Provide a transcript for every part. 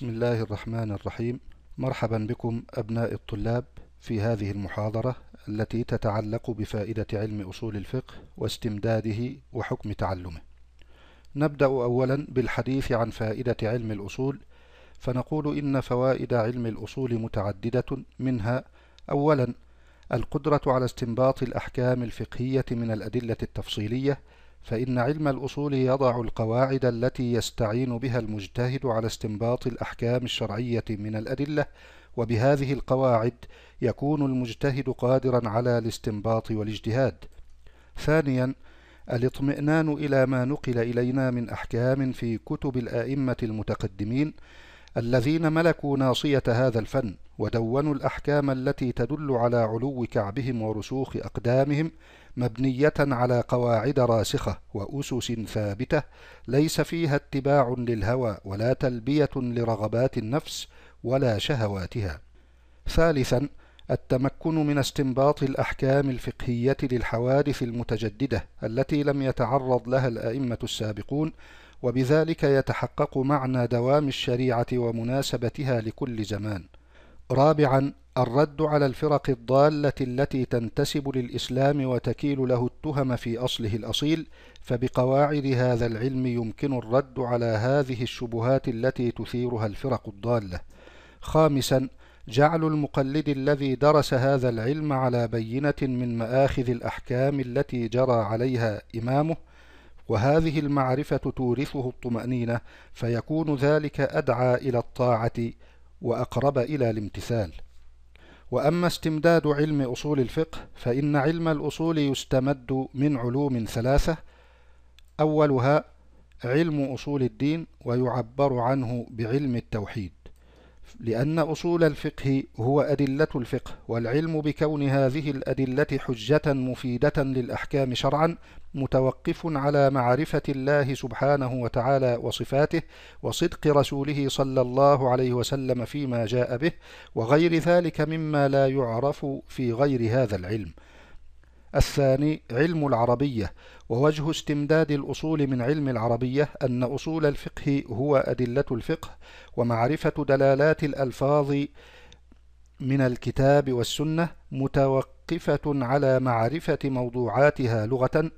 بسم الله الرحمن الرحيم مرحبا بكم أبناء الطلاب في هذه المحاضرة التي تتعلق بفائدة علم أصول الفقه واستمداده وحكم تعلمه نبدأ أولا بالحديث عن فائدة علم الأصول فنقول إن فوائد علم الأصول متعددة منها أولا القدرة على استنباط الأحكام الفقهية من الأدلة التفصيلية فإن علم الأصول يضع القواعد التي يستعين بها المجتهد على استنباط الأحكام الشرعية من الأدلة وبهذه القواعد يكون المجتهد قادرا على الاستنباط والاجتهاد ثانيا الاطمئنان إلى ما نقل إلينا من أحكام في كتب الآئمة المتقدمين الذين ملكوا ناصية هذا الفن ودونوا الأحكام التي تدل على علو كعبهم ورسوخ أقدامهم مبنية على قواعد راسخة وأسس ثابتة ليس فيها اتباع للهوى ولا تلبية لرغبات النفس ولا شهواتها ثالثا التمكن من استنباط الأحكام الفقهية للحوادث المتجددة التي لم يتعرض لها الأئمة السابقون وبذلك يتحقق معنى دوام الشريعة ومناسبتها لكل زمان رابعا الرد على الفرق الضالة التي تنتسب للإسلام وتكيل له التهم في أصله الأصيل فبقواعد هذا العلم يمكن الرد على هذه الشبهات التي تثيرها الفرق الضالة خامسا جعل المقلد الذي درس هذا العلم على بينة من مآخذ الأحكام التي جرى عليها إمامه وهذه المعرفة تورثه الطمأنينة فيكون ذلك أدعى إلى الطاعة وأقرب إلى الامتثال وأما استمداد علم أصول الفقه فإن علم الأصول يستمد من علوم ثلاثة أولها علم أصول الدين ويعبر عنه بعلم التوحيد لأن أصول الفقه هو أدلة الفقه والعلم بكون هذه الأدلة حجة مفيدة للأحكام شرعا متوقف على معرفة الله سبحانه وتعالى وصفاته وصدق رسوله صلى الله عليه وسلم فيما جاء به وغير ذلك مما لا يعرف في غير هذا العلم الثاني علم العربية ووجه استمداد الأصول من علم العربية أن أصول الفقه هو أدلة الفقه ومعرفة دلالات الألفاظ من الكتاب والسنة متوقفة على معرفة موضوعاتها لغة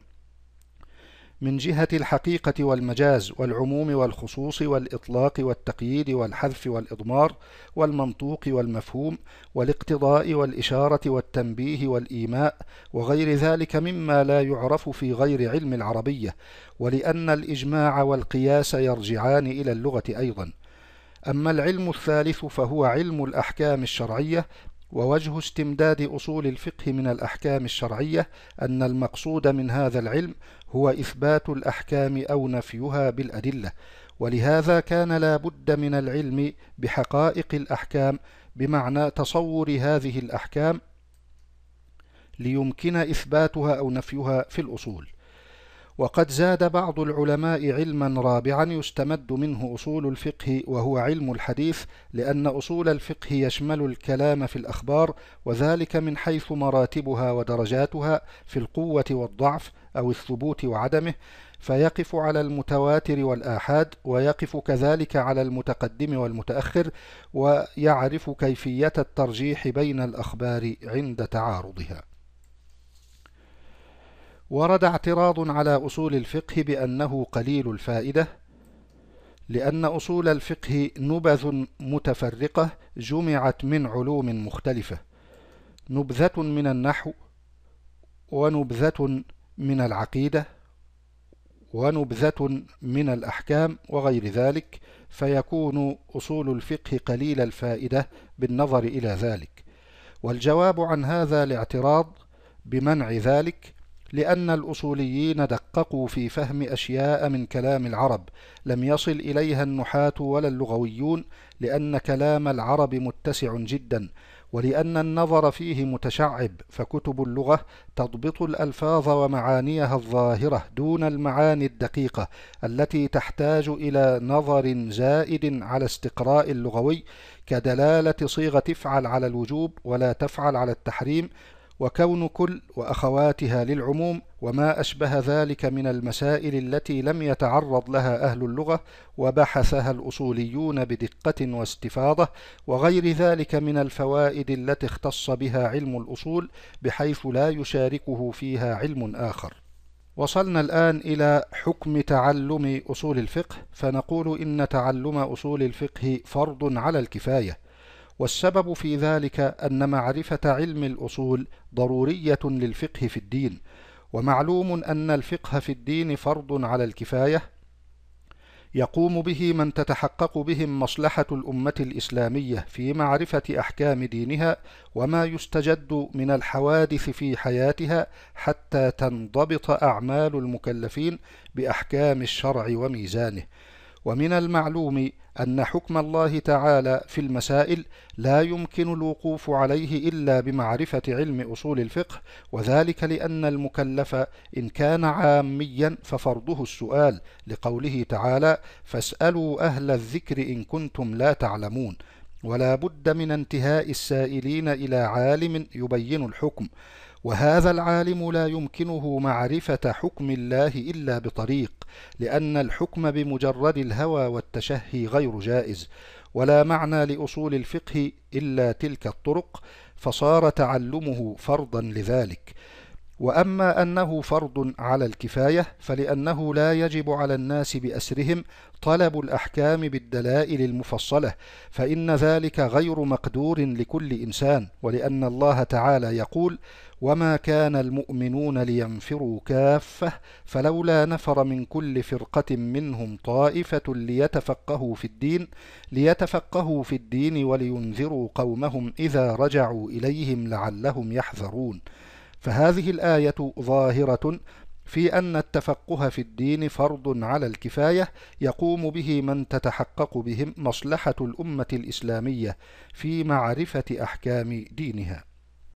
من جهة الحقيقة والمجاز والعموم والخصوص والإطلاق والتقييد والحذف والإضمار والمنطوق والمفهوم والاقتضاء والإشارة والتنبيه والإيماء وغير ذلك مما لا يعرف في غير علم العربية ولأن الإجماع والقياس يرجعان إلى اللغة أيضاً أما العلم الثالث فهو علم الأحكام الشرعية ووجه استمداد أصول الفقه من الأحكام الشرعية أن المقصود من هذا العلم هو إثبات الأحكام أو نفيها بالأدلة ولهذا كان لا بد من العلم بحقائق الأحكام بمعنى تصور هذه الأحكام ليمكن إثباتها أو نفيها في الأصول وقد زاد بعض العلماء علما رابعا يستمد منه أصول الفقه وهو علم الحديث لأن أصول الفقه يشمل الكلام في الأخبار وذلك من حيث مراتبها ودرجاتها في القوة والضعف أو الثبوت وعدمه فيقف على المتواتر والآحاد ويقف كذلك على المتقدم والمتأخر ويعرف كيفية الترجيح بين الأخبار عند تعارضها ورد اعتراض على أصول الفقه بأنه قليل الفائدة لأن أصول الفقه نبذ متفرقة جمعت من علوم مختلفة نبذة من النحو ونبذة من العقيدة ونبذة من الأحكام وغير ذلك فيكون أصول الفقه قليل الفائدة بالنظر إلى ذلك والجواب عن هذا الاعتراض بمنع ذلك لأن الأصوليين دققوا في فهم أشياء من كلام العرب لم يصل إليها النحاة ولا اللغويون لأن كلام العرب متسع جدا ولأن النظر فيه متشعب فكتب اللغة تضبط الألفاظ ومعانيها الظاهرة دون المعاني الدقيقة التي تحتاج إلى نظر زائد على استقراء اللغوي كدلالة صيغة تفعل على الوجوب ولا تفعل على التحريم وكون كل وأخواتها للعموم وما أشبه ذلك من المسائل التي لم يتعرض لها أهل اللغة وبحثها الأصوليون بدقة واستفاضة وغير ذلك من الفوائد التي اختص بها علم الأصول بحيث لا يشاركه فيها علم آخر وصلنا الآن إلى حكم تعلم أصول الفقه فنقول إن تعلم أصول الفقه فرض على الكفاية والسبب في ذلك أن معرفة علم الأصول ضرورية للفقه في الدين ومعلوم أن الفقه في الدين فرض على الكفاية يقوم به من تتحقق بهم مصلحة الأمة الإسلامية في معرفة أحكام دينها وما يستجد من الحوادث في حياتها حتى تنضبط أعمال المكلفين بأحكام الشرع وميزانه ومن المعلوم أن حكم الله تعالى في المسائل لا يمكن الوقوف عليه إلا بمعرفة علم أصول الفقه وذلك لأن المكلف إن كان عاميا ففرضه السؤال لقوله تعالى فاسألوا أهل الذكر إن كنتم لا تعلمون ولا بد من انتهاء السائلين إلى عالم يبين الحكم وهذا العالم لا يمكنه معرفة حكم الله إلا بطريق لأن الحكم بمجرد الهوى والتشهي غير جائز ولا معنى لأصول الفقه إلا تلك الطرق فصار تعلمه فرضا لذلك وأما أنه فرض على الكفاية فلأنه لا يجب على الناس بأسرهم طلب الأحكام بالدلائل المفصلة فإن ذلك غير مقدور لكل إنسان ولأن الله تعالى يقول وما كان المؤمنون لينفروا كافة فلولا نفر من كل فرقة منهم طائفة ليتفقهوا في الدين ليتفقهوا في الدين ولينذروا قومهم إذا رجعوا إليهم لعلهم يحذرون فهذه الآية ظاهرة في أن التفقه في الدين فرض على الكفاية يقوم به من تتحقق بهم مصلحة الأمة الإسلامية في معرفة أحكام دينها